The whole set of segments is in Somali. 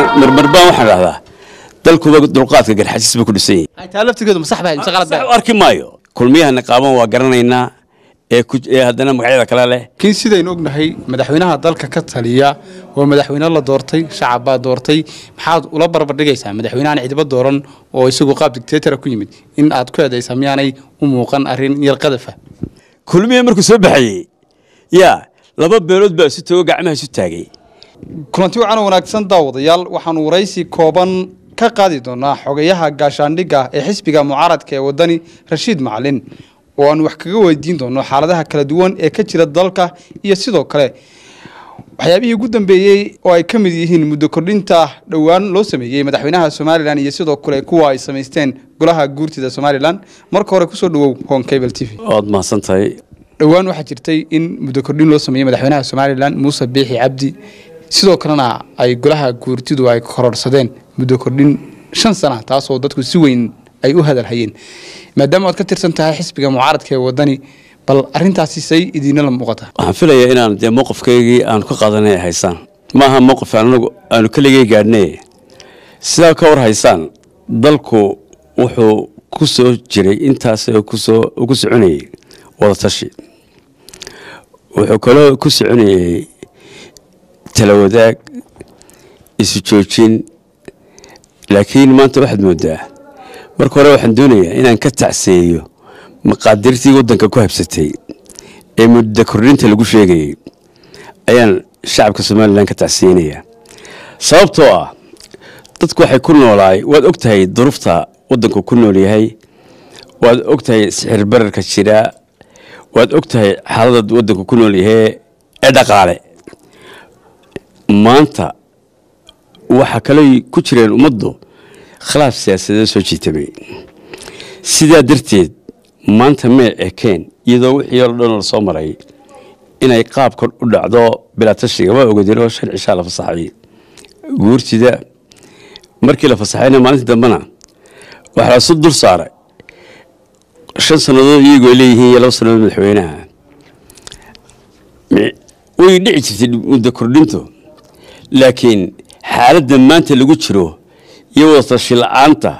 marmarbaan waxaan dhahdaa dalkuba dulqaadka garxajis ba ku dhisan yahay maayo kulmiyahana qaaban waa garanaynaa ee haddana magacyada kale leh laakiin sidaynu ognahay madaxweynaha dalka ka taliya waa madaxweyne la doortay shacab baa doortay maxaad ula barbardhigaysaa madaxweynehan cidba dooran oo isagu qaab digteetara ku yimid in aad ku eedaysa miyaanay u muuqan arrin yar qadafa kulmiya markuu soo baxayey yaa laba beelood baa isu toogo gacmaha isu taagay kulanti waxaana wanaagsan daawadayaal waxaanu waraysi kooban ka qaadi doonaa xogayaha gaashaandhigga ee xisbiga mucaaradka ee wadani rashiid macalin oo aan wax kaga weydiin doono xaaladaha kala duwan ee ka jira dalka iyo sidoo kale waxyaabihii ugu dambeeyey oo ay ka mid yihiin muddo kordhinta dhowaan loo sameeyey madaxweynaha somalilan iyo sidoo kale kuwa ay samaysteen golaha guurtida somalilan marka hore kusoo dhawow honkable t v waad mahadsantahay dhowaan waxaa jirtay in muddo kordhin loo sameeyey madaxweynaha somalilan muuse biixi cabdi sidoo kalena ay golaha guurtidu ay kororsadeen muddo kordhin shan sana taasoo dadku si weyn ay u hadalhayeen maadaama oad ka tirsan tahay xisbiga mucaaradka ee wadani bal arintaasi say idinala muuqata waxaan filayaa inaan dee mowqafkaygii aanu ka qaadanay haysaan maaha mowqaf anagu aanu keligay gaadhnay sidaa ka war haysaan dalku wuxuu ku soo jiray intaas kusoo ugu soconayey wadatashi wuxuu kaloo ku soconayey tala wadaag isu joojin laakiin maanta waxaad moodaa marka hore waxaan doonayaa inaan ka tacseeyo maqaadirtii waddanka ku habsatay ee muddo kordhinta lagu sheegayay ayaan shacabka somalilan ka tacsiinayaa sababtoo ah dadku waxay ku noolaay waad og tahay duruufta waddanku ku nool yahay waad ogtahay tahay sixir bararka jiraa waad og tahay xaaladad waddanku ku nool yahay ee dhaqaale maanta waxa kaley ku jireen ummaddu khilaaf siyaasadee soo jiitamay sidaa darteed maanta may ekeen iyadoo wixii oo dhan lasoo maray inay qaabkan u dhacdo bilaatashiga ma ogodin oo shan cishaa la fasaxay guurtida markii la fasaxayna maalintii dambena waxaa isu dul saaray shan sannadood iyagoy leeyihiin iyo laba sannadood madaxweynaha way dhici jirtay muddo kordhinto laakiin xaaladda maanta lagu jiro iyo wadatashiy la-aanta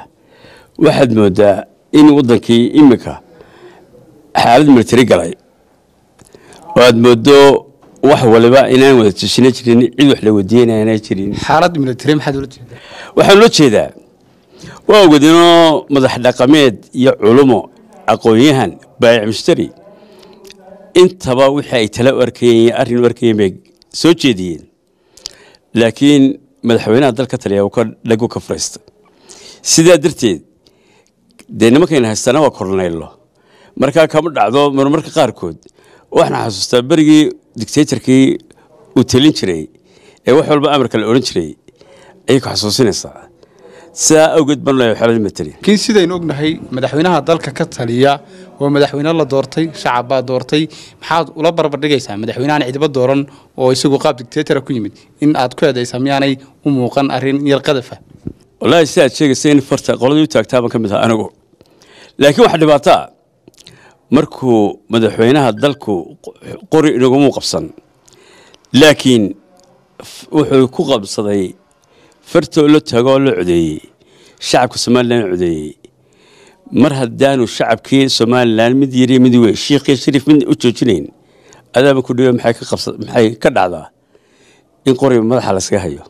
waxaad moodaa in waddankii iminka xaalad militari galay oo aad moodo wax waliba inaan wada tashina jirin cid wax la wadiinana jirin waxaan loo jeedaa waa ogadinoo madax dhaqameed iyo culumo aqoonyahan baayic mushtari intaba wixii ay tala u arkayeen iyo arrin u arkayeen bay soo jeediyeen laakiin madaxweynaha dalka taliya dhegu ka fariistay sidaa darteed dee nimankayna haystaan waa korneyllo markaa kama dhacdo marmarka qaarkood waxaan xasuustaa berigii dictatorkii uu telin jiray ee wax walba amarka la odhan jiray ayay ku xasuusinaysaa sidaa awgeed banlaakiin sidaynu ognahay madaxweynaha dalka ka taliya oo madaxweyne la doortay shacab baa doortay maxaad ula barbardhigaysaa madaxweyneaan cidba dooran oo isagu qaab digteetara ku yimid in aad ku eedaysa miyaanay u muuqan arrin yar qadafa walaahi si aad sheegaysa in farta qoladii u taagtaabaan ka mid aha anigu laakiin waxaa dhibaataa markuu madaxweynaha dalku qori inagumuu qabsan laakiin wuxuu ku qabsaday fartoo la tagooo la codeeyey shacabka somalilan codeeyey mar haddaanu shacabkii somalilan mid yari mid weyn shiikhii shariif mid u joojinayn adaaba ku dhiwo maxay ka dhacdaa in qoriba madaxa laysaga hayo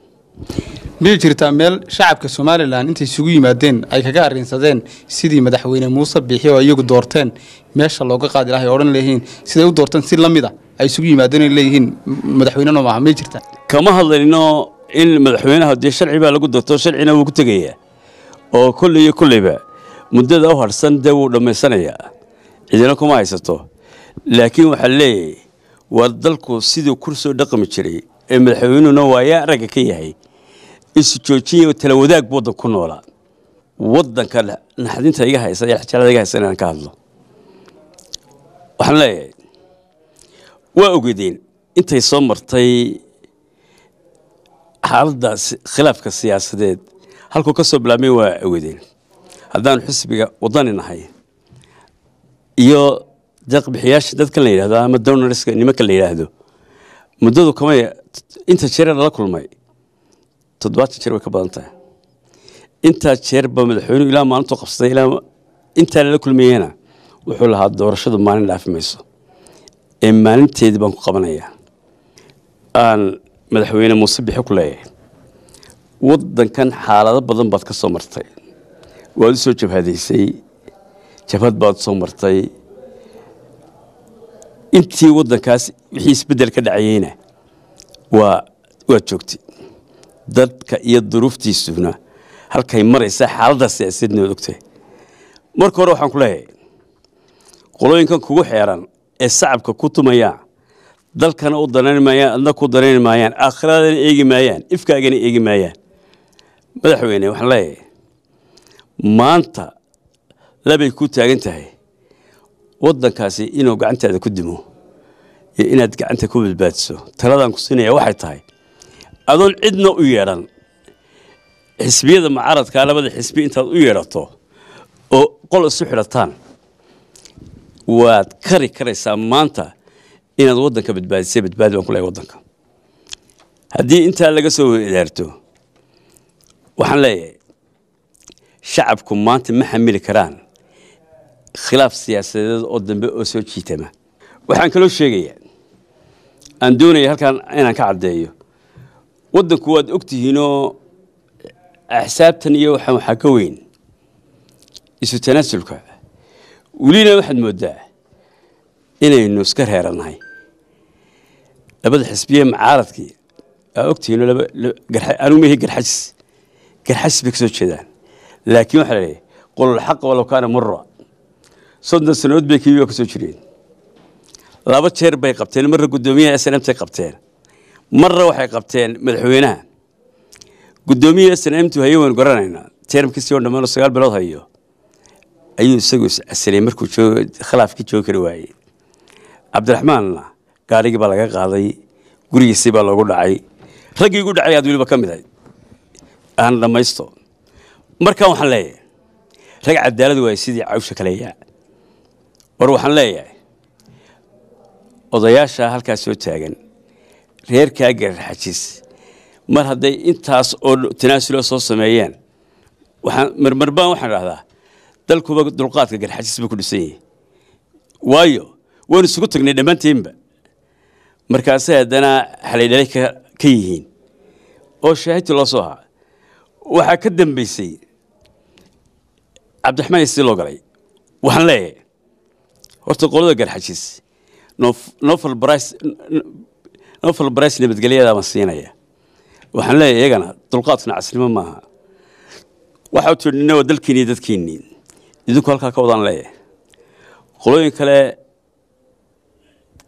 miyay jirtaa meel shacabka somalilan intay isugu yimaadeen ay kaga arrinsadeen sidii madaxweyne muuse biixi oo iyagu doorteen meesha looga qaadi lahay odhan leeyihiin siday u doorteen si la mid a ay isugu yimaadeen leeyihiin madaxweyneno maaha miyay jirtaa kama hadlayno in madaxweynaha dee sharci baa lagu doortoo sharcina wuu ku tegayaa oo kolley iyo kolleyba muddada u harsan dee wuu dhammaysanayaa cidina kuma haysato laakiin waxaa leeyahay waa dalku siduu kursoo dhaqmi jiray ee madaxweynuhuna waayaa aragga ka yahay isu joojiyo tala wadaag bu ku noolaa waddanka naxdinta iga haysa ee xajalada iga haysa inaan ka hadlo waxaan leeyahay waa ogedeen intay soo martay xaalada khilaafka siyaasadeed halkuu kasoo soo bilaabmay waa awadeen haddaanu xisbiga wadani nahay iyo deeqbixiyaasha dadka la yidhahdo ama donorska nimanka la yidhaahdo muddadu kamay inta jeer lala kulmay toddobaatan jeer way ka badan tahay intaa jeer madaxweynuhu ilaa maalintuu qabsaday ilaa intaa lala kulmayana wuxuu lahaa doorashadu maalin dhaafi mayso ee maalinteedi baan ku qabanayaa madaxweyne muuse bixi ku leeyahay waddankan xaalado badan baad ka soo martay waad u soo jabhadaysay jabhad baad soo martay intii waddankaas wixii isbeddel ka dhacayeyna waa waad joogtay dadka iyo duruuftiisuna halkay maraysa xaaladda siyaasadna waad ogtahay marka hore waxaan ku leeyahay qolooyinkan kugu xeeran ee sacabka ku tumaya dalkana u danayn maayaan adna ku danayn maayaan aakhiradana eegi maayaan ifkaagana eegi maayaan madaxweyne waxaan leeyahay maanta labay ku taagan tahay waddankaasi inuu gacantaada ku dimo iyo inaad gacanta ku badbaadiso taladan ku siinaya waxay tahay adoon cidna u yeedhan xisbiyada mucaaradkaa labada xisbi intaad u yeedhato oo qol isu xidhataan waad kari karaysaa maanta inaad wadanka badbaadisay badbaadi baan ku leeyahay wadanka haddii intaa laga soo wadaarto waxaan leeyahay shacabku maanta ma xamili karaan khilaaf siyaasadeed oo dambe oo soo jiitama waxaan kaloo sheegayaa aan doonaya halkaan inaan ka caddeeyo waddanku waad ogtihiinoo axsaabtan iyo waxaan waxaa ka weyn isu tanaasulka welina waxaad mooddaa inaynu iska reeranahay labada xisbiye macaaradkii aa ogtihiino anuu garxajis garxajis bay ka jeedaan laakiin waxaa la leeyahy walow kaana mura soddon sanood bay kiibi kasoo jireen laba jeer bay qabteen marra guddoomiyaha s n mtay qabteen marra waxay qabteen madaxweynaha guddoomiyaha s n mtu haye waynu garanaynaa teermkiisii oo dhammaan sagaal bilood hayo ayuu isagu is casilay markuu khilaafkii joogi kari waayey cabdiraxmaanna gaarigii baa laga qaaday gurigiisii baa loogu dhacay raggii igu dhacay aad weliba ka mid ahayd aan dhammaysto markan waxaan leeyahay rag cadaalad waayey sidii cawsha kaleeyaa war waxaan leeyahay odayaasha halkaas soo taagan reerkaa gararxajiis mar hadday intaas oo tanaasulo soo sameeyeen waxaan marmarbaan waxaan dhahdaa dalkuba dulqaadka garxajis ba ku dhisan yahi waayo waynu isugu tagnay dhammaantiinba markaasay haddana xalaydhalay ka yihiin oo shaahidti loo soo haa waxaa ka dambaysay cabdiraxmaan isi loo galay waxaan leeyahay horta qolada garxajis nofal barays nabadgelyadaabaan siinaya waxaan leeyahay iyagana dulqaadkuna casnimo maaha waxaa tidhi dalkiinii dadkiinnii idinku halkaa ka wadaan leeyahay qolooyin kale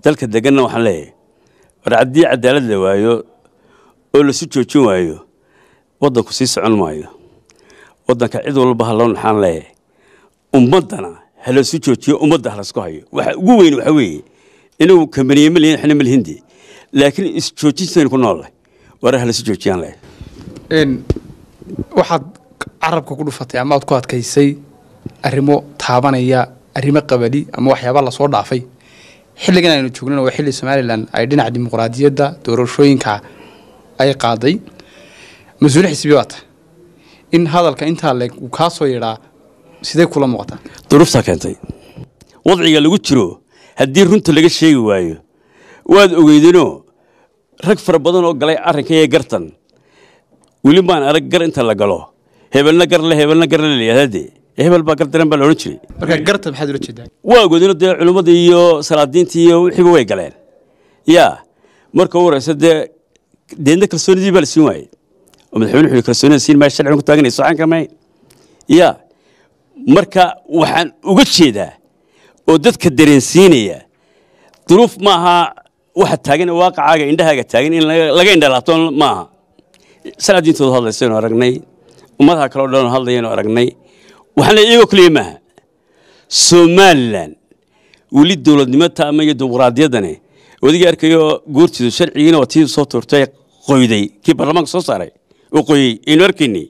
dalka deganna waxaan leeyahay war haddii cadaalad la waayo oo lasu joojin waayo waddanku sii socon maayo waddanka cid walba ha loo naxaan leeyahay ummaddana ha joojiyo ummadda halasku hayo waxa ugu weyn waxaa weeye inagu kambaniyema lihin xna malhindi laakiin isjoojintaynu ku noollahay war ha lasu joojiyaan leeyahay waxaad carabka ku dhufatay ama ad ku adkaysay arrimo taabanaya arrimo qabali ama waxyaaba lasoo dhaafay xilligan aynu joognana waa xilli somalilan ay dhinaca dimuqraadiyadda doorashooyinka ay qaaday mas-uuliye xisbi baa tahay in hadalka intaa leg uu kaa soo yidhaa sidee kula muuqataa duruuftaa keentay wadciga lagu jiro haddii runta laga sheegi waayo waad ogeydinoo rag fara badan oo galay arrinka ee gartan weli maan arag gar inta la galo hebelna garle hebelna garle layidhahdee hebel baa baa laodhan jiray marka maxaad ula jeedaan waa goodino dee culimmada iyo salaadiintii iyo wixiiba way galeen yaa marka u horeysa dee deedna kalsoonidii baa la siin waayey oo madaxweyne wuxuu kalsoonida siin maayo sharciga ku taaganayso aan kamayn yaa marka waxaan uga jeedaa oo dadka dareensiinaya duruuf maaha waxa taagan waaqacaaga indhahaaga taagan in laga indhalaatoon maaha salaadiintooda hadlaysaynu aragnay ummadaha kaleo dhanoo hadlayaynu aragnay waxna iyagoo keliya maaha somalilan weli dowladnimata ama iyo dimuqraadiyadani odigii arkayo goortiidu sharcigiina waa tii soo tuurtay qoyday kii baarlamaanka soo saaray oo qoyey aynu arkaynay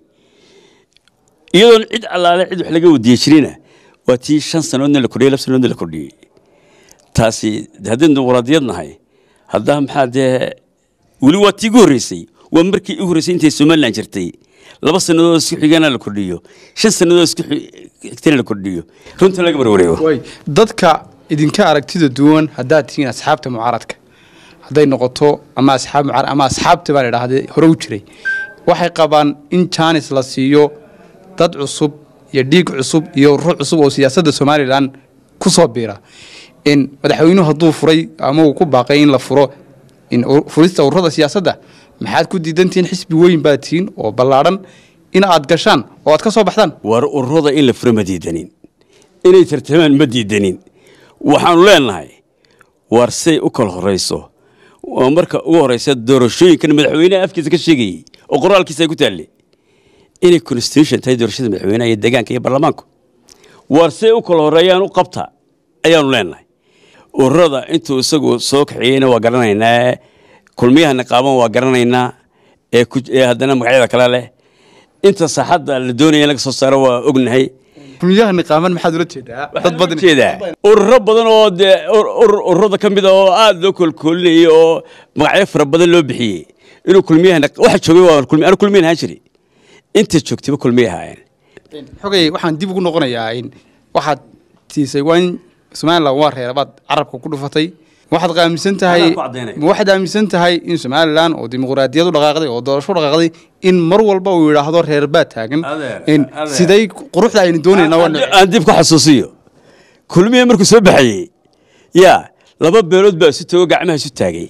iyadoon cid allaale cid wax laga wadiye jirina waa tii shan sannoodna la kordhiyey laf sannoodna la kordhiyey taasi haddaynu dimuqraadiyad nahay haddaa maxaa dee weli waa tii igu horreysay waa markii igu horreysay intay somalilan jirtay laba sanadoo isku xigana la kordhiyo shan sanadoo isku xigtana la kordhiyo runta laga barwareego dadka idinka aragtida duwan haddaad tihiin asxaabta mucaaradka hadday noqoto ama asxaab mucaarad ama asxaabta baa la idhahda hore u jiray waxay qabaan in jaanis la siiyo dad cusub iyo dhiig cusub iyo ruux cusub oo siyaasadda somalilan ku soo biira madaxweynuhu hadduu furay ama uu ku baaqay in la furo furista ururada siyaasadda maxaad ku diidantihiin xisbi weyn baad tihiin oo ballaadhan in aad gashaan oo aad ka soo baxdaan war ururada in la furo ma diidanin inay tartamaan ma diidanin waxaanu leennahay war say u kala horrayso oo marka ugu horraysa doorashooyinkan madaxweynaha afkiisa ka sheegayey oo qoraalkiisa ay ku taalle inay constitution tahay doorashada madaxweynaha iyo deegaanka iyo baarlamaanku war say u kala horreeyaan u qabta ayaanu leennahay ururada intuu isagu soo kaxeeyeyna waa garanaynaa kulmiyahana qaaban waa garanaynaa ee haddana magacyada kale leh inta saaxadda la doonaya in laga soo saaro waa ognahay kulmiyahana qaaban maxaad ula jeedaa ururo badan oo dee ururada ka mida ah oo aada loo koolkoolinayay oo magacyo fara badan loo bixiyey inuu kulmiyahana waxa joogay waa anu kulmiyahan jiray inta joogtayba kulmiyahaayeen xogay waxaan dib ugu noqonayaa in waxaad siisay waa in somalilan waa reerabaad carabka ku dhufatay waxaad aaminsan tahay waxaad aaminsan tahay in somalilan oo dimuqraadiyad dhaqaaqday oo doorasho dhaqaaqday in mar walba uu yidhaahdo reer baa taagan siday quruxda aynu doonaynaaan dib ku xasuusiyo kulmiya markuu soo baxayey yaa laba beelood baa isu toogo gacmaha isu taagay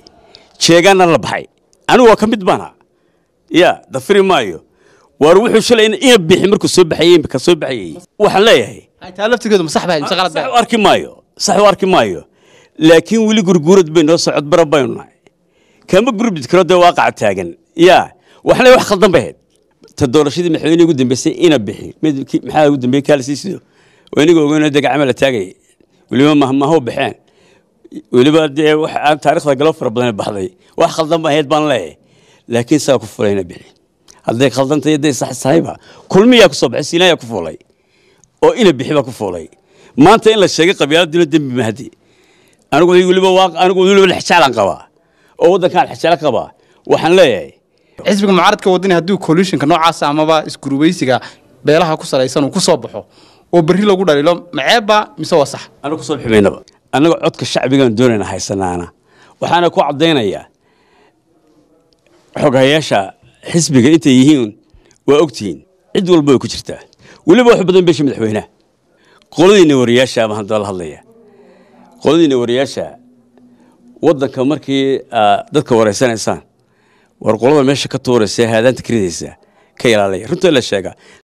jeegaanna la baxay anigu waa ka mid baana yaa dafiri maayo waar wuxuu shalay ina bixi markuu soo baxayey ka soo baxayey waxaan leeyahay arki maayo sax u arki maayo laakiin weli gurguurad baynoo socod bara baynu nahay kama gurbid karo dee waaqaca taagan yaa waxna wax khaldan bay ahayd ta doorashadii madaxweyne ugu dambeysay ina bixin maxaa ugu dambeeyey kaalsiisido aniga ogeynoo dee gacma la taagaya weliba mahmaho baxeen weliba dee wax aan taarikhda galo fara badane baxday wax khaldan ba ahayd baan leeyahay laakiin saa ku fulay ina bixin hadday khaldantay hadday sax kulmiyaa ku baxay siinayaa ku fuulay oo ina bixi baa ku fuulay maanta in la sheegay qabyaaladuna dembi mahadi anigu weliba lixjaalaan qabaa oo waddankaan xjaalo qabaa waxaan leeyahay xisbiga mucaaradka wadani hadduu colishinka noocaasa ah amaba isgurubaysiga beelaha ku salaysan uu ku soo baxo oo berri lagu dhaliilo maceebba mise waa sax anaga kusoo bixi annaga codka shacbigaan doonayna haysanaana waxaana ku caddaynayaa xogayaasha xisbiga intay yihiin waa ogtihiin cid walba way ku jirtaa weliba wax badan beesha madaxweynaha qoladiina wariyaasha ama hadala hadlaya qoladiina wariyaasha wadanka markii dadka wareysanaysaan war qolada meesha ka tuuraysa haadaanta keenaysa ka ilaalaya runta la sheega